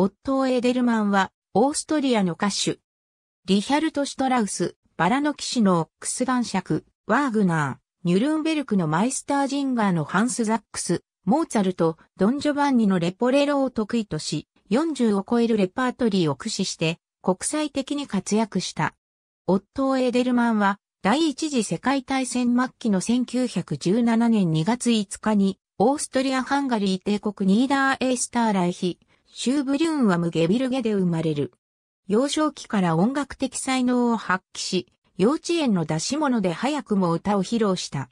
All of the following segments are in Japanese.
オットー・エデルマンは、オーストリアの歌手。リヒャルト・シュトラウス、バラの騎士のオックス男爵、ワーグナー、ニュルンベルクのマイスタージンガーのハンス・ザックス、モーツァルト、ドン・ジョバンニのレポレロを得意とし、40を超えるレパートリーを駆使して、国際的に活躍した。オットー・エデルマンは、第一次世界大戦末期の1917年2月5日に、オーストリア・ハンガリー帝国ニーダー・エースターライヒ、シューブリューンはムゲビルゲで生まれる。幼少期から音楽的才能を発揮し、幼稚園の出し物で早くも歌を披露した。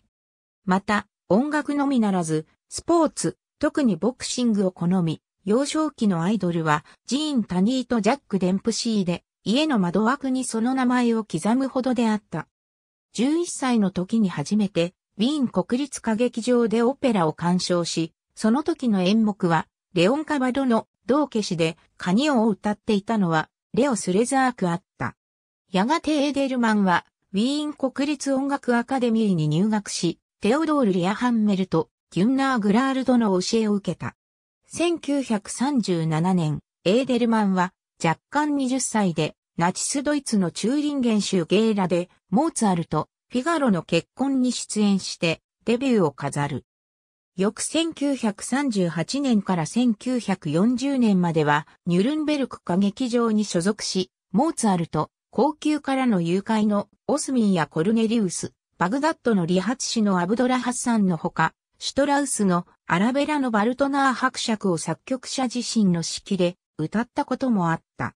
また、音楽のみならず、スポーツ、特にボクシングを好み、幼少期のアイドルは、ジーン・タニーとジャック・デンプシーで、家の窓枠にその名前を刻むほどであった。11歳の時に初めて、ウィーン国立歌劇場でオペラを鑑賞し、その時の演目は、レオン・カバドの道化師でカニオを歌っていたのは、レオ・スレザークあった。やがてエーデルマンは、ウィーン国立音楽アカデミーに入学し、テオドール・リアハンメルとギュンナー・グラールドの教えを受けた。1937年、エーデルマンは若干20歳でナチスドイツのチューリンゲン州ゲーラでモーツァルト、フィガロの結婚に出演してデビューを飾る。翌1938年から1940年までは、ニュルンベルク歌劇場に所属し、モーツァルト、高級からの誘拐のオスミンやコルネリウス、バグダッドの理髪師のアブドラハッサンのほか、シュトラウスのアラベラのバルトナー伯爵を作曲者自身の指揮で歌ったこともあった。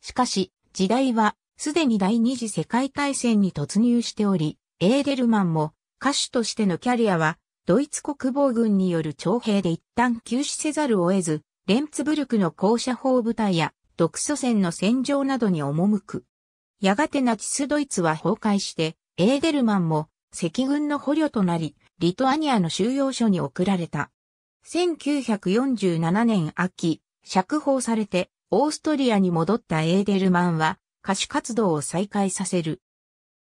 しかし、時代はすでに第二次世界大戦に突入しており、エーデルマンも歌手としてのキャリアはドイツ国防軍による徴兵で一旦休止せざるを得ず、レンツブルクの高射砲部隊や独ソ戦の戦場などに赴く。やがてナチスドイツは崩壊して、エーデルマンも赤軍の捕虜となり、リトアニアの収容所に送られた。1947年秋、釈放されて、オーストリアに戻ったエーデルマンは、歌手活動を再開させる。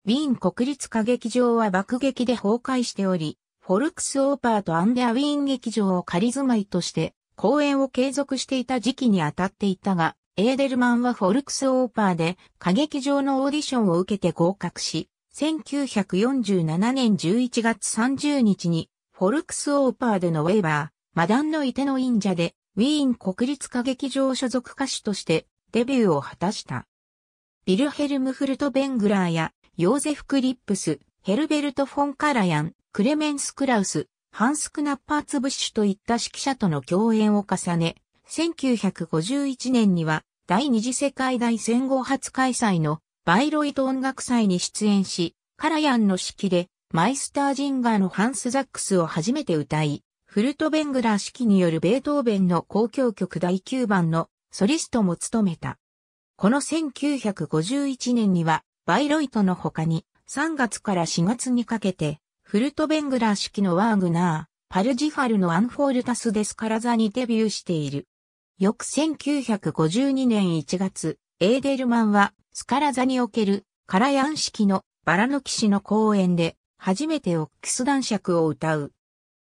ウィーン国立歌劇場は爆撃で崩壊しており、フォルクスオーパーとアンデアウィーン劇場を仮住まいとして、公演を継続していた時期に当たっていたが、エーデルマンはフォルクスオーパーで歌劇場のオーディションを受けて合格し、1947年11月30日にフォルクスオーパーでのウェーバー、マダンのいての忍者でウィーン国立歌劇場所属歌手としてデビューを果たした。ビルヘルム・フルト・ベングラーやヨーゼフ・クリップス、ヘルベルト・フォン・カラヤン、クレメンス・クラウス、ハンス・クナッパーツ・ブッシュといった指揮者との共演を重ね、1951年には第二次世界大戦後初開催のバイロイト音楽祭に出演し、カラヤンの指揮でマイスタージンガーのハンス・ザックスを初めて歌い、フルトベングラー指揮によるベートーベンの公共曲第9番のソリストも務めた。この1951年にはバイロイトの他に3月から4月にかけて、フルトベングラー式のワーグナー、パルジファルのアンフォールタス・デスカラザにデビューしている。翌1952年1月、エーデルマンは、スカラザにおける、カラヤン式のバラの騎士の公演で、初めてオックス男爵を歌う。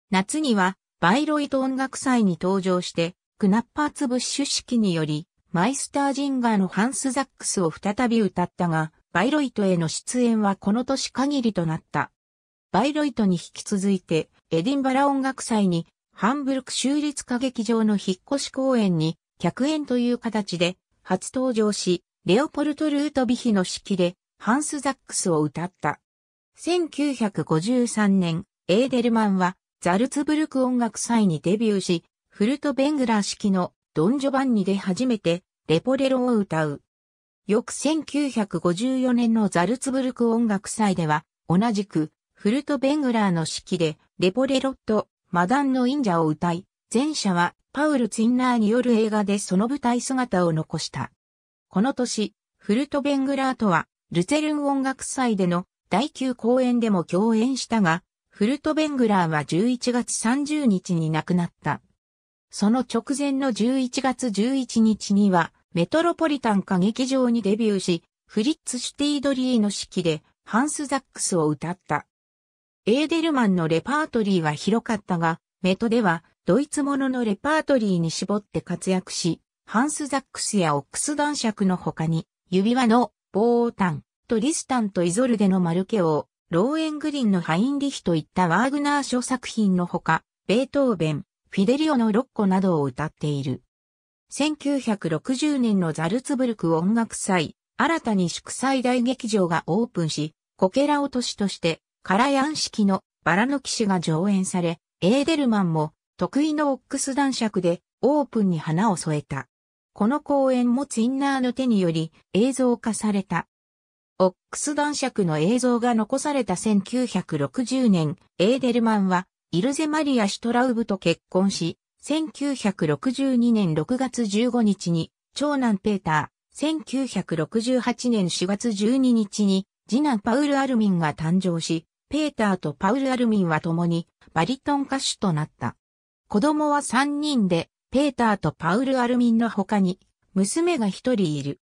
夏には、バイロイト音楽祭に登場して、クナッパーツブッシュ式により、マイスタージンガーのハンス・ザックスを再び歌ったが、バイロイトへの出演はこの年限りとなった。バイロイトに引き続いて、エディンバラ音楽祭に、ハンブルク州立歌劇場の引っ越し公演に、客演という形で、初登場し、レオポルト・ルートビヒの式で、ハンス・ザックスを歌った。1953年、エーデルマンは、ザルツブルク音楽祭にデビューし、フルト・ベングラー式のドン・ジョバンニで初めて、レポレロを歌う。翌1954年のザルツブルク音楽祭では、同じく、フルト・ベングラーの指揮で、レポレロット、マダンの忍者を歌い、前者はパウル・ツインナーによる映画でその舞台姿を残した。この年、フルト・ベングラーとは、ルツェルン音楽祭での第9公演でも共演したが、フルト・ベングラーは11月30日に亡くなった。その直前の11月11日には、メトロポリタン歌劇場にデビューし、フリッツ・シュティードリーの指揮でハンス・ザックスを歌った。エーデルマンのレパートリーは広かったが、メトではドイツもののレパートリーに絞って活躍し、ハンス・ザックスやオックス男爵の他に、指輪のボータン、トリスタンとイゾルデのマルケオローエングリンのハインリヒといったワーグナー諸作品のほか、ベートーベン、フィデリオのロッコなどを歌っている。1960年のザルツブルク音楽祭、新たに祝祭大劇場がオープンし、こけら落としとして、カラヤン式のバラの騎士が上演され、エーデルマンも得意のオックス男爵でオープンに花を添えた。この公演もツインナーの手により映像化された。オックス男爵の映像が残された1960年、エーデルマンはイルゼ・マリア・シュトラウブと結婚し、1962年6月15日に、長男ペーター、1968年4月12日に、次男パウル・アルミンが誕生し、ペーターとパウル・アルミンは共にバリトン歌手となった。子供は3人で、ペーターとパウル・アルミンの他に、娘が1人いる。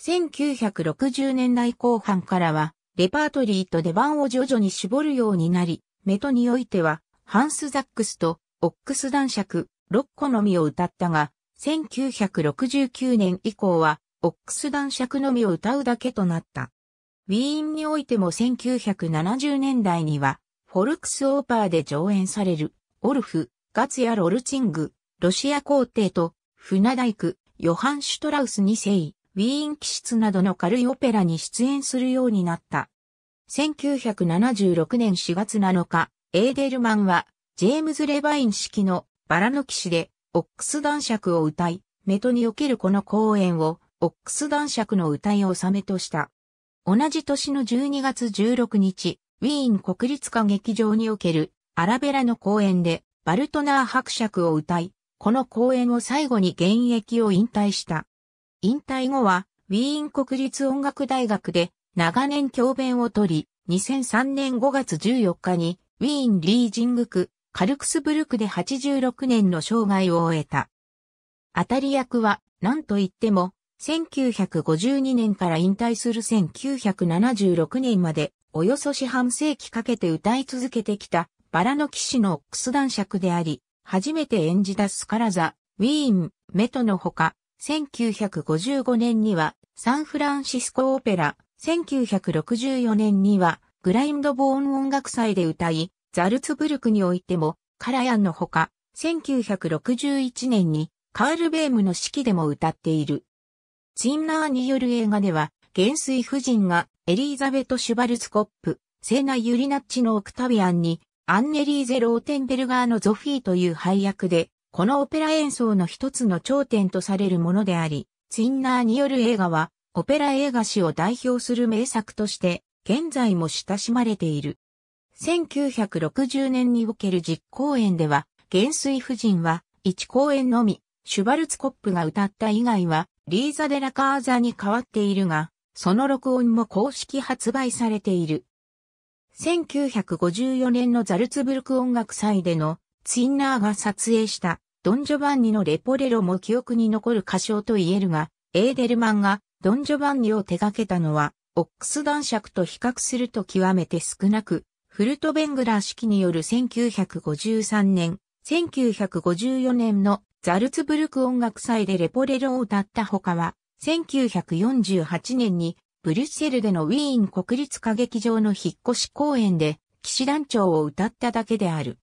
1960年代後半からは、レパートリーと出番を徐々に絞るようになり、メトにおいては、ハンス・ザックスとオックス男爵、六個のみを歌ったが、1969年以降は、オックス男爵のみを歌うだけとなった。ウィーンにおいても1970年代には、フォルクスオーパーで上演される、オルフ、ガツヤ・ロルチング、ロシア皇帝と、船大工、ヨハン・シュトラウス2世、ウィーン気質などの軽いオペラに出演するようになった。1976年4月7日、エーデルマンはジェームズ・レバイン式のバラの騎士で、オックス男爵を歌い、メトにおけるこの公演を、オックス男爵の歌い納めとした。同じ年の12月16日、ウィーン国立歌劇場におけるアラベラの公演で、バルトナー伯爵を歌い、この公演を最後に現役を引退した。引退後は、ウィーン国立音楽大学で長年教鞭をとり、2003年5月14日にウィーンリージング区カルクスブルクで86年の生涯を終えた。当たり役は、何と言っても、1952年から引退する1976年まで、およそ四半世紀かけて歌い続けてきた、バラの騎士のオックス男爵であり、初めて演じたスカラザ、ウィーン、メトのほか、1955年には、サンフランシスコオペラ、1964年には、グラインドボーン音楽祭で歌い、ザルツブルクにおいても、カラヤンのほか、1961年にカール・ベームの式でも歌っている。ツインナーによる映画では、元帥夫人がエリーザベト・シュバルツコップ、セナ・ユリナッチのオクタビアンに、アンネリーゼ・ローテンベルガーのゾフィーという配役で、このオペラ演奏の一つの頂点とされるものであり、ツインナーによる映画は、オペラ映画史を代表する名作として、現在も親しまれている。1960年における実行演では、元帥夫人は1公演のみ、シュバルツコップが歌った以外は、リーザ・デラ・カーザに変わっているが、その録音も公式発売されている。1954年のザルツブルク音楽祭でのツインナーが撮影したドン・ジョバンニのレポレロも記憶に残る歌唱と言えるが、エーデルマンがドン・ジョバンニを手掛けたのは、オックス男爵と比較すると極めて少なく、フルトベングラー式による1953年、1954年のザルツブルク音楽祭でレポレロを歌った他は、1948年にブリュッセルでのウィーン国立歌劇場の引っ越し公演で騎士団長を歌っただけである。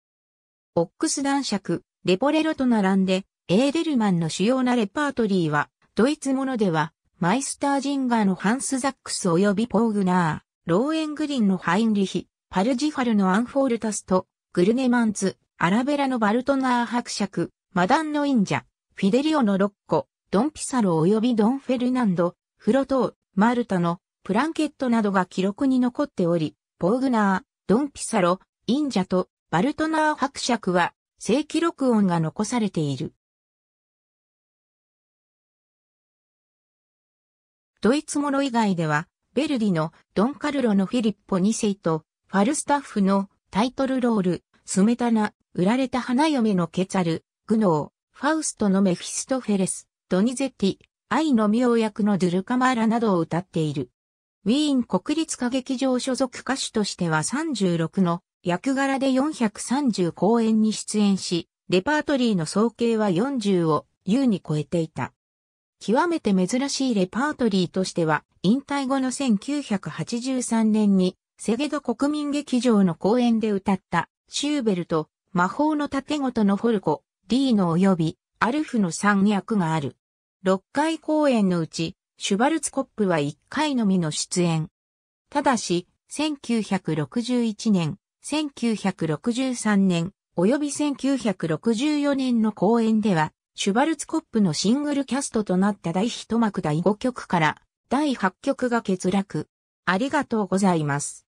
オックス男爵、レポレロと並んで、エーデルマンの主要なレパートリーは、ドイツものでは、マイスタージンガーのハンス・ザックス及びポーグナー、ローエングリンのハインリヒ、パルジファルのアンフォールタスト、グルネマンツ、アラベラのバルトナー伯爵、マダンのインジャ、フィデリオのロッコ、ドンピサロ及びドンフェルナンド、フロトー、マルタの、プランケットなどが記録に残っており、ポーグナー、ドンピサロ、インジャとバルトナー伯爵は、正記録音が残されている。ドイツモロ以外では、ベルディのドンカルロのフィリッポ2世と、ファルスタッフのタイトルロール、スメタナ、売られた花嫁のケツァル、グノー、ファウストのメフィストフェレス、ドニゼッティ、愛の妙役のドゥルカマーラなどを歌っている。ウィーン国立歌劇場所属歌手としては36の役柄で430公演に出演し、レパートリーの総計は40を優に超えていた。極めて珍しいレパートリーとしては、引退後の1983年にセゲド国民劇場の公演で歌った、シューベルト、魔法のごとのフォルコ、ディーノ及び、アルフの3役がある。6回公演のうち、シュバルツコップは1回のみの出演。ただし、1961年、1963年、及び1964年の公演では、シュバルツコップのシングルキャストとなった第1幕第5曲から、第8曲が欠落。ありがとうございます。